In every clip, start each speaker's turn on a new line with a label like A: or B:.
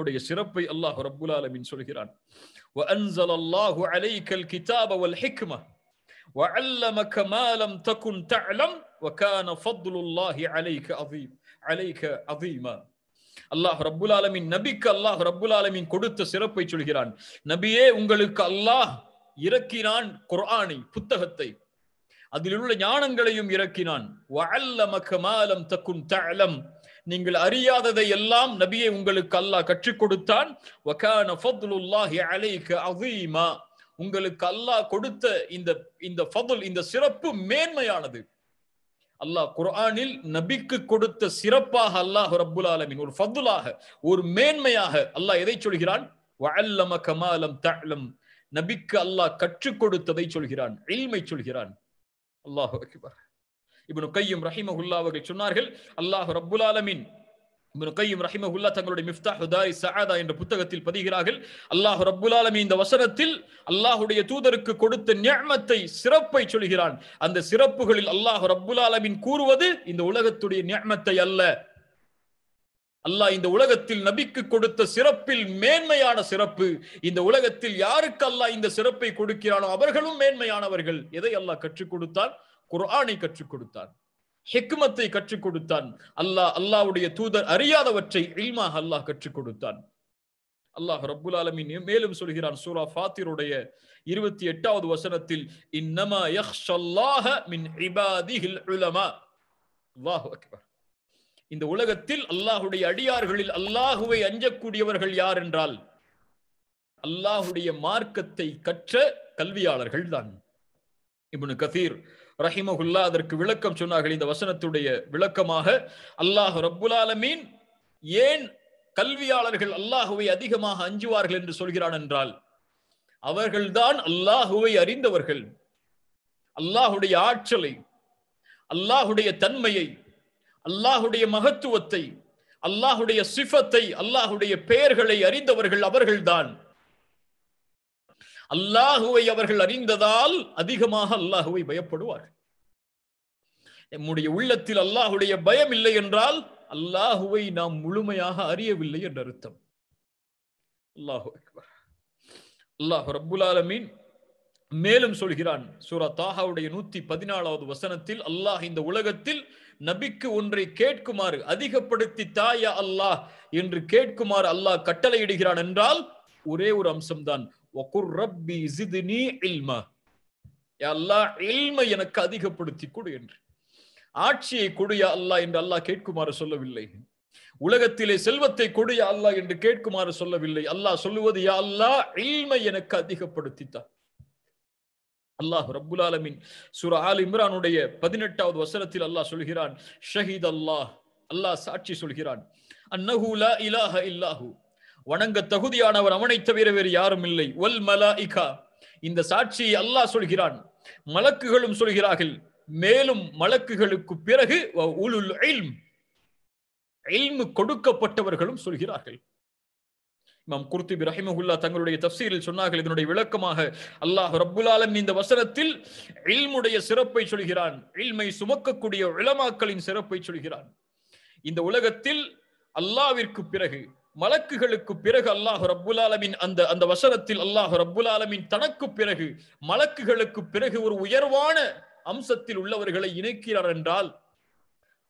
A: அதனுடைய சிறப்பை அல்லாஹ் ரப்புல் ஆலமின் சொல்கிறான் நபிக்கு அல்லாஹ் ரப்புல் கொடுத்த சிறப்பை சொல்கிறான் நபியே உங்களுக்கு அல்லாஹ் இறக்கினான் குர்ஆனை புத்தகத்தை அதில் உள்ள ஞானங்களையும் இறக்கினான் நீங்கள் அறியாததை எல்லாம் நபியை உங்களுக்கு அல்லாஹ் கற்றுக் கொடுத்தான் உங்களுக்கு அல்லாஹ் கொடுத்த இந்த இந்த ஃபதுல் இந்த சிறப்பு மேன்மையானது அல்லாஹ் குர்ஆனில் நபிக்கு கொடுத்த சிறப்பாக அல்லாஹ் ரப்புல் ஆலமின் ஒரு ஃபதுலாக ஒரு மேன்மையாக அல்லாஹ் எதை சொல்கிறான் நபிக்கு அல்லாஹ் கற்றுக் கொடுத்ததை சொல்கிறான் இல்மை சொல்கிறான் அல்லாஹ் அக்பர் இப்னு கையும் ரஹிமஹுல்லா அவர்கள் சொன்னார்கள் அல்லாஹ் ரப்புல் இப்னு கையும் ரஹிமஹுல்லா தங்களுடைய சஹாதா என்ற புத்தகத்தில் பதிகிறார்கள் அல்லாஹ் இந்த வசனத்தில் அல்லாஹுடைய தூதருக்கு கொடுத்த சிறப்பை சொல்கிறான் அந்த சிறப்புகளில் அல்லாஹ் கூறுவது இந்த உலகத்துடைய நியமத்தை அல்ல அல்லாஹ் இந்த உலகத்தில் நபிக்கு கொடுத்த சிறப்பில் மேன்மையான சிறப்பு இந்த உலகத்தில் யாருக்கு அல்லாஹ் இந்த சிறப்பை கொடுக்கிறானோ அவர்களும் மேன்மையானவர்கள் எதை அல்லாஹ் கற்றுக் கொடுத்தால் குரானை கற்றுக் கொடுத்தான் ஹெக்மத்தை கற்றுக் கொடுத்தான் அல்லாஹ் அல்லாவுடைய தூதர் அறியாதவற்றை இல்மாக அல்லாஹ் கற்றுக் கொடுத்தான் அல்லாஹ் ரப்புல் ஆலமின் மேலும் சொல்கிறான் சூரா ஃபாத்திருடைய இருபத்தி எட்டாவது வசனத்தில் இன்னமா யஹ்ஷல்லாஹ மின் இபாதிஹில் உலமா அல்லாஹ் இந்த உலகத்தில் அல்லாஹுடைய அடியார்களில் அல்லாஹுவை அஞ்சக்கூடியவர்கள் யார் என்றால் அல்லாஹுடைய மார்க்கத்தை கற்ற கல்வியாளர்கள் தான் இப்னு கதீர் ரஹிமகுல்லா அதற்கு விளக்கம் சொன்னார்கள் இந்த வசனத்துடைய விளக்கமாக அல்லாஹ் ஆலமீன் ஏன் கல்வியாளர்கள் அல்லாஹுவை அதிகமாக அஞ்சுவார்கள் என்று சொல்கிறான் என்றால் அவர்கள்தான் அல்லாஹுவை அறிந்தவர்கள் அல்லாஹுடைய ஆற்றலை அல்லாஹுடைய தன்மையை அல்லாஹுடைய மகத்துவத்தை அல்லாஹுடைய சிஃபத்தை அல்லாஹுடைய பெயர்களை அறிந்தவர்கள் அவர்கள்தான் அல்லாஹுவை அவர்கள் அறிந்ததால் அதிகமாக அல்லாஹுவை பயப்படுவார்கள் நம்முடைய உள்ளத்தில் அல்லாஹுடைய பயம் இல்லை என்றால் அல்லாஹுவை நாம் முழுமையாக அறியவில்லை என்ற அர்த்தம் அல்லாஹு அல்லாஹு மேலும் சொல்கிறான் சூரா தாஹாவுடைய நூத்தி பதினாலாவது வசனத்தில் அல்லாஹ் இந்த உலகத்தில் நபிக்கு ஒன்றை கேட்குமாறு அதிகப்படுத்தி தாயா அல்லாஹ் என்று கேட்குமாறு அல்லாஹ் கட்டளையிடுகிறான் என்றால் ஒரே ஒரு அம்சம்தான் எனக்கு அதிகப்படுத்தி கொடு என்று ஆட்சியை கொடியா அல்லாஹ் என்று அல்லாஹ் கேட்குமாறு சொல்லவில்லை உலகத்திலே செல்வத்தை கொடியா அல்லாஹ் என்று கேட்குமாறு சொல்லவில்லை அல்லாஹ் சொல்லுவது யா அல்லாஹ் இல்மை எனக்கு அதிகப்படுத்தித்தான் அல்லாஹ் ரபுல் ஆலமின் சுர ஆல் இம்ரானுடைய பதினெட்டாவது வசனத்தில் அல்லாஹ் சொல்கிறான் ஷஹீத் அல்லாஹ் அல்லாஹ் சாட்சி சொல்கிறான் அன்னஹூலா இலாஹ இல்லாஹூ வணங்க தகுதியானவர் அவனை தவிர வேறு யாரும் இல்லை ஒல் மலா இகா இந்த சாட்சியை அல்லாஹ் சொல்கிறான் மலக்குகளும் சொல்கிறார்கள் மேலும் மலக்குகளுக்கு பிறகு கொடுக்கப்பட்டவர்களும் சொல்கிறார்கள் இமாம் குர்த்தி ரஹிமகுல்லா தங்களுடைய தப்சீரில் சொன்னார்கள் இதனுடைய விளக்கமாக அல்லாஹ் ரப்புலாலம் இந்த வசனத்தில் இல்முடைய சிறப்பை சொல்கிறான் இல்மை சுமக்கக்கூடிய இளமாக்களின் சிறப்பை சொல்கிறான் இந்த உலகத்தில் அல்லாவிற்கு பிறகு மலக்குகளுக்கு பிறகு அல்லாஹ் ரப்புல் ஆலமின் அந்த அந்த வசனத்தில் அல்லாஹு ரப்புல் ஆலமின் தனக்கு பிறகு மலக்குகளுக்கு பிறகு ஒரு உயர்வான அம்சத்தில் உள்ளவர்களை இணைக்கிறார் என்றால்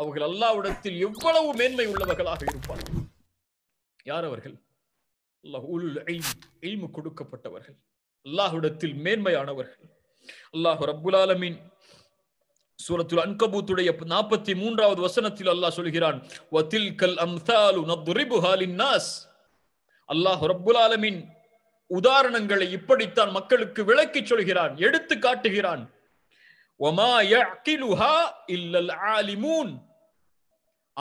A: அவர்கள் அல்லாவிடத்தில் எவ்வளவு மேன்மை உள்ளவர்களாக இருப்பார்கள் யார் அவர்கள் கொடுக்கப்பட்டவர்கள் அல்லாஹுடத்தில் மேன்மையானவர்கள் அல்லாஹு ரப்புல் ஆலமின் சூரத்துல அன்கபூத்துடைய நாற்பத்தி மூன்றாவது வசனத்தில் அல்லாஹ் சொல்கிறான் கல் அல்லாஹ் ரபுலாலமின் உதாரணங்களை இப்படித்தான் மக்களுக்கு விளக்கி சொல்கிறான் எடுத்து காட்டுகிறான்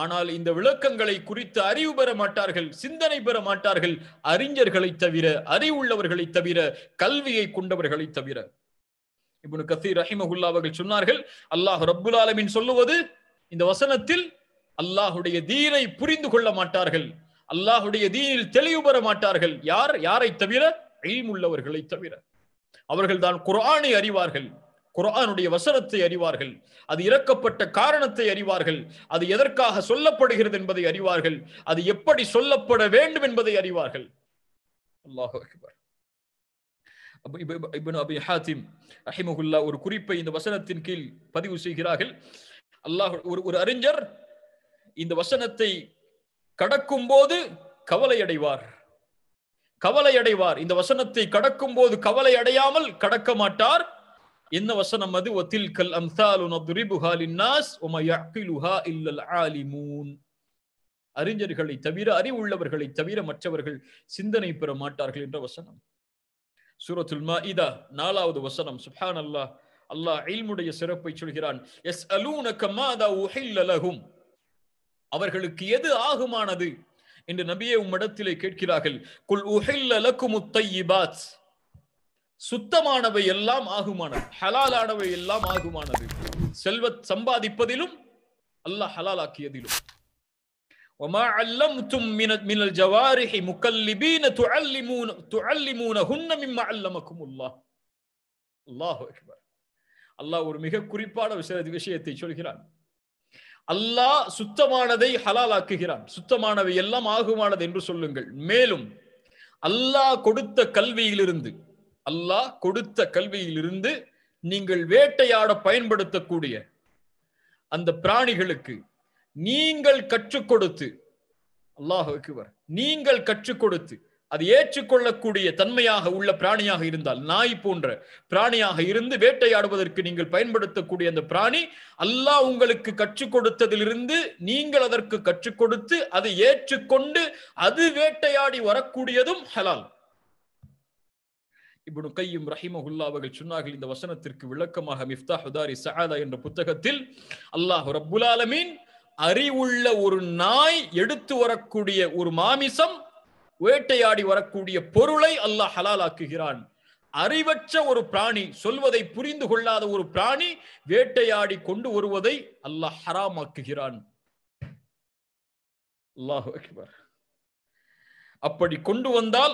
A: ஆனால் இந்த விளக்கங்களை குறித்து அறிவு பெற மாட்டார்கள் சிந்தனை பெற மாட்டார்கள் அறிஞர்களை தவிர அறிவுள்ளவர்களை தவிர கல்வியை கொண்டவர்களை தவிர இப்னு கத்தி ரஹிமகுல்லா அவர்கள் சொன்னார்கள் அல்லாஹ் ரப்புல் ஆலமின் சொல்லுவது இந்த வசனத்தில் அல்லாஹுடைய தீனை புரிந்து கொள்ள மாட்டார்கள் அல்லாஹுடைய தீனில் தெளிவு பெற மாட்டார்கள் யார் யாரை தவிர உள்ளவர்களை தவிர அவர்கள் தான் குரானை அறிவார்கள் குரானுடைய வசனத்தை அறிவார்கள் அது இறக்கப்பட்ட காரணத்தை அறிவார்கள் அது எதற்காக சொல்லப்படுகிறது என்பதை அறிவார்கள் அது எப்படி சொல்லப்பட வேண்டும் என்பதை அறிவார்கள் அல்லாஹ் அபி ஹாத்திம் அஹிமகுல்லா ஒரு குறிப்பை இந்த வசனத்தின் கீழ் பதிவு செய்கிறார்கள் அல்லாஹ் ஒரு ஒரு அறிஞர் இந்த வசனத்தை கடக்கும் போது கவலை அடைவார் கவலை அடைவார் இந்த வசனத்தை கடக்கும் போது கவலை அடையாமல் கடக்க மாட்டார் என்ன வசனம் அது ஒத்தில் கல் அம்சாலு அறிஞர்களை தவிர அறிவுள்ளவர்களை தவிர மற்றவர்கள் சிந்தனை பெற மாட்டார்கள் என்ற வசனம் சூரத்துல் மாஇதா இதா நாலாவது வசனம் சுஹான் அல்லாஹ் அல்லாஹ் இல்முடைய சிறப்பை சொல்கிறான் எஸ் அலூனக்க மாதா உஹில்லலகும் அவர்களுக்கு எது ஆகுமானது என்று நபியே உம்மிடத்திலே கேட்கிறார்கள் குல் உஹில்லலக்கும் உத்தையிபாத் சுத்தமானவை எல்லாம் ஆகுமானது ஹலாலானவை எல்லாம் ஆகுமானது செல்வ சம்பாதிப்பதிலும் அல்லாஹ் ஹலாலாக்கியதிலும் وما علمتم من من الجوارح مكلبين تعلمون تعلمونهن مما علمكم الله அல்லாஹ் அக்பர் அல்லாஹ் ஒரு மிக குறிப்பான விஷய விஷயத்தை சொல்கிறான் அல்லாஹ் சுத்தமானதை ஹலாலாக்குகிறான் சுத்தமானவை எல்லாம் ஆகுமானது என்று சொல்லுங்கள் மேலும் அல்லாஹ் கொடுத்த கல்வியிலிருந்து அல்லாஹ் கொடுத்த கல்வியிலிருந்து நீங்கள் வேட்டையாட பயன்படுத்தக்கூடிய அந்த பிராணிகளுக்கு நீங்கள் கற்றுக் கொடுத்து அல்லாஹுக்கு வர நீங்கள் கற்றுக் கொடுத்து அது ஏற்றுக்கொள்ளக்கூடிய தன்மையாக உள்ள பிராணியாக இருந்தால் நாய் போன்ற பிராணியாக இருந்து வேட்டையாடுவதற்கு நீங்கள் பயன்படுத்தக்கூடிய அந்த பிராணி அல்லாஹ் உங்களுக்கு கற்றுக் கொடுத்ததிலிருந்து நீங்கள் அதற்கு கற்றுக் கொடுத்து அதை ஏற்றுக்கொண்டு அது வேட்டையாடி வரக்கூடியதும் ஹலால் இப்படி கையும் ரஹிமஹுல்லா அவர்கள் சொன்னார்கள் இந்த வசனத்திற்கு விளக்கமாக மிஃப்தா ஹுதாரி சஹாதா என்ற புத்தகத்தில் அல்லாஹ் ரபுல் ஆலமீன் அறிவுள்ள ஒரு நாய் எடுத்து வரக்கூடிய ஒரு மாமிசம் வேட்டையாடி வரக்கூடிய பொருளை அல்லாஹ் ஹலாலாக்குகிறான் அறிவற்ற ஒரு பிராணி சொல்வதை புரிந்து கொள்ளாத ஒரு பிராணி வேட்டையாடி கொண்டு வருவதை அல்லாஹ் ஹராமாக்குகிறான் அல்லாஹு அப்படி கொண்டு வந்தால்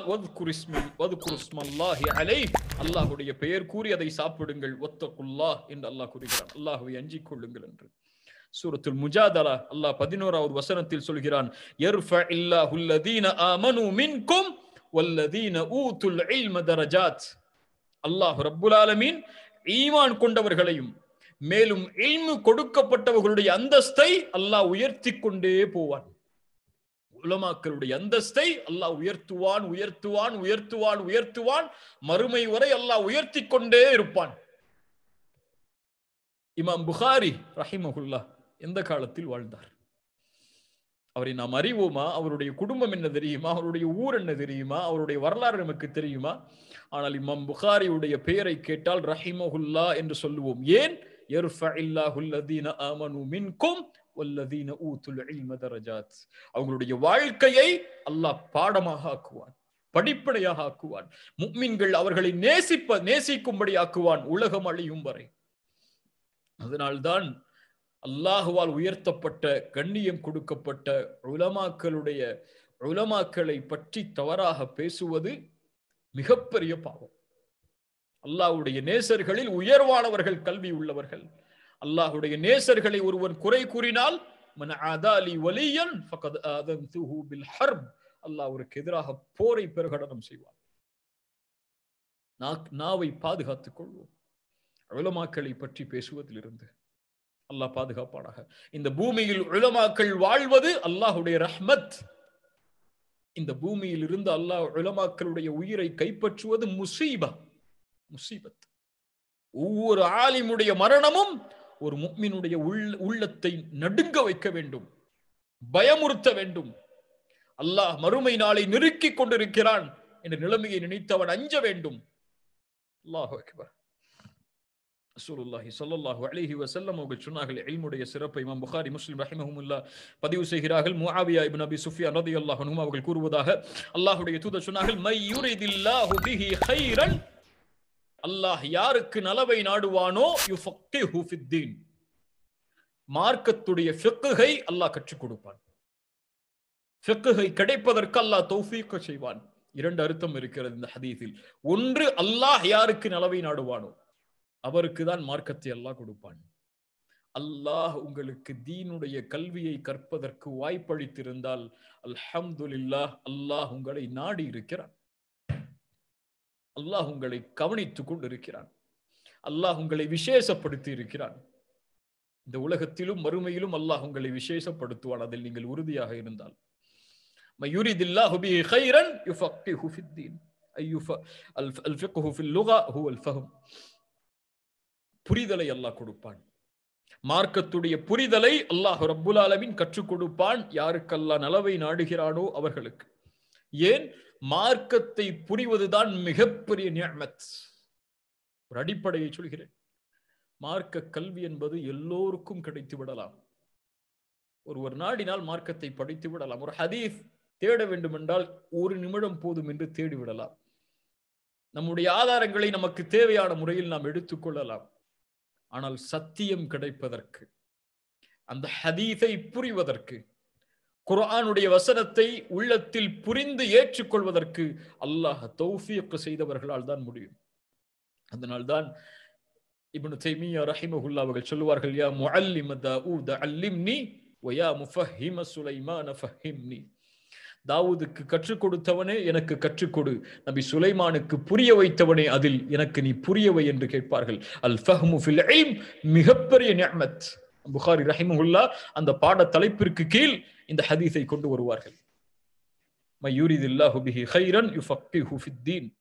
A: அலை அல்லாஹுடைய பெயர் கூறி அதை சாப்பிடுங்கள் ஒத்தகுல்லா என்று அல்லாஹ் கூறுகிறான் அல்லாஹுவை அஞ்சிக் கொள்ளுங்கள் என்று சூரத்துல் முஜாதலா அல்லாஹ் பதினோராவது வசனத்தில் சொல்கிறான் அல்லாஹ் ரப்புல் ஆலமீன் ஈமான் கொண்டவர்களையும் மேலும் இல்மு கொடுக்கப்பட்டவர்களுடைய அந்தஸ்தை அல்லாஹ் உயர்த்தி கொண்டே போவான் உலமாக்களுடைய அந்தஸ்தை அல்லாஹ் உயர்த்துவான் உயர்த்துவான் உயர்த்துவான் உயர்த்துவான் மறுமை வரை அல்லாஹ் உயர்த்தி கொண்டே இருப்பான் இமாம் புகாரி ரஹிமகுல்லா எந்த காலத்தில் வாழ்ந்தார் அவரை நாம் அறிவோமா அவருடைய குடும்பம் என்ன தெரியுமா அவருடைய ஊர் என்ன தெரியுமா அவருடைய வரலாறு நமக்கு தெரியுமா ஆனால் இம்மம் புகாரியுடைய பெயரை கேட்டால் ரஹிமஹுல்லா என்று சொல்லுவோம் ஏன் அவங்களுடைய வாழ்க்கையை அல்லாஹ் பாடமாக ஆக்குவான் படிப்படையாக ஆக்குவான் முக்மின்கள் அவர்களை நேசிப்ப நேசிக்கும்படி ஆக்குவான் உலகம் அழியும் வரை அதனால்தான் அல்லாஹுவால் உயர்த்தப்பட்ட கண்ணியம் கொடுக்கப்பட்ட உலமாக்களுடைய உலமாக்களை பற்றி தவறாக பேசுவது மிகப்பெரிய பாவம் அல்லாஹுடைய நேசர்களில் உயர்வானவர்கள் கல்வி உள்ளவர்கள் அல்லாஹுடைய நேசர்களை ஒருவன் குறை கூறினால் அல்லாஹருக்கு எதிராக போரை பிரகடனம் செய்வார் நாவை பாதுகாத்துக் கொள்வோம் உலமாக்களை பற்றி பேசுவதிலிருந்து அல்லாஹ் பாதுகாப்பானாக இந்த பூமியில் உலமாக்கள் வாழ்வது அல்லாஹுடைய ரஹ்மத் இந்த பூமியில் இருந்து அல்லாஹ் உலமாக்களுடைய உயிரை கைப்பற்றுவது முசீபா முசீபத் ஒவ்வொரு ஆலிமுடைய மரணமும் ஒரு முக்மினுடைய உள்ளத்தை நடுங்க வைக்க வேண்டும் பயமுறுத்த வேண்டும் அல்லாஹ் மறுமை நாளை நெருக்கிக் கொண்டிருக்கிறான் என்ற நிலைமையை நினைத்தவன் அஞ்ச வேண்டும் அல்லாஹ் அக்பர் ரசூலுல்லாஹி சல்லாஹூ அலிஹி வசல்லம் அவர்கள் சொன்னார்கள் எல்முடைய சிறப்பை இமாம் புகாரி முஸ்லிம் ரஹிமஹமுல்லா பதிவு செய்கிறார்கள் முஆவியா இப்னு அபி சுஃபியான் ரதியல்லாஹு அன்ஹு அவர்கள் கூறுவதாக அல்லாஹ்வுடைய தூதர் சொன்னார்கள் மை யுரிதில்லாஹு பிஹி ஹைரன் அல்லாஹ் யாருக்கு நலவை நாடுவானோ யுஃபக்கிஹு ஃபித்தீன் மார்க்கத்துடைய ஃபிக்ஹை அல்லாஹ் கற்றுக் கொடுப்பான் ஃபிக்ஹை கிடைப்பதற்கு அல்லாஹ் தௌஃபீக் செய்வான் இரண்டு அர்த்தம் இருக்கிறது இந்த ஹதீஸில் ஒன்று அல்லாஹ் யாருக்கு நலவை நாடுவானோ அவருக்கு தான் மார்க்கத்தை எல்லாம் கொடுப்பான் அல்லாஹ் உங்களுக்கு தீனுடைய கல்வியை கற்பதற்கு வாய்ப்பளித்திருந்தால் அல்ஹம்துல்லா அல்லாஹ் உங்களை நாடி இருக்கிறான் அல்லாஹ் உங்களை கவனித்துக் கொண்டிருக்கிறான் அல்லாஹ் உங்களை விசேஷப்படுத்தி இருக்கிறான் இந்த உலகத்திலும் மறுமையிலும் அல்லாஹ் உங்களை விசேஷப்படுத்துவான் அதில் நீங்கள் உறுதியாக இருந்தால் மயூரிதில்லா புரிதலை அல்லாஹ் கொடுப்பான் மார்க்கத்துடைய புரிதலை அல்லாஹ் ரப்புல் ஆலமின் கற்றுக் கொடுப்பான் யாருக்கல்லா நலவை நாடுகிறானோ அவர்களுக்கு ஏன் மார்க்கத்தை புரிவதுதான் மிகப்பெரிய நியமத் ஒரு அடிப்படையை சொல்கிறேன் மார்க்க கல்வி என்பது எல்லோருக்கும் கிடைத்து விடலாம் ஒருவர் நாடினால் மார்க்கத்தை படித்து விடலாம் ஒரு ஹதீஸ் தேட வேண்டும் என்றால் ஒரு நிமிடம் போதும் என்று தேடிவிடலாம் நம்முடைய ஆதாரங்களை நமக்கு தேவையான முறையில் நாம் எடுத்துக்கொள்ளலாம் ஆனால் சத்தியம் கிடைப்பதற்கு அந்த ஹதீஸை புரிவதற்கு குரானுடைய வசனத்தை உள்ளத்தில் புரிந்து ஏற்றுக்கொள்வதற்கு அல்லாஹ் தௌஃபியக்கு செய்தவர்களால் தான் முடியும் அதனால்தான் இப்னு தைமியா ரஹிமஹுல்லா அவர்கள் சொல்லுவார்கள் யா முஅல்லிம தாவூத் அல்லிம்னி வயா முஃபஹிம சுலைமான ஃபஹிம்னி தாவூதுக்கு கற்றுக் கொடுத்தவனே எனக்கு கற்றுக் கொடு நபி சுலைமானுக்கு புரிய வைத்தவனே அதில் எனக்கு நீ புரியவை என்று கேட்பார்கள் அல் ஃபஹ்மு ஃபில் இல்ம் மிகப்பெரிய நியமத் புகாரி ரஹிமுல்லா அந்த பாட தலைப்பிற்கு கீழ் இந்த ஹதீஸை கொண்டு வருவார்கள் மயூரிதில்லாஹு பிஹி ஹைரன் யுஃபக்கிஹு ஹுஃபித்தீன்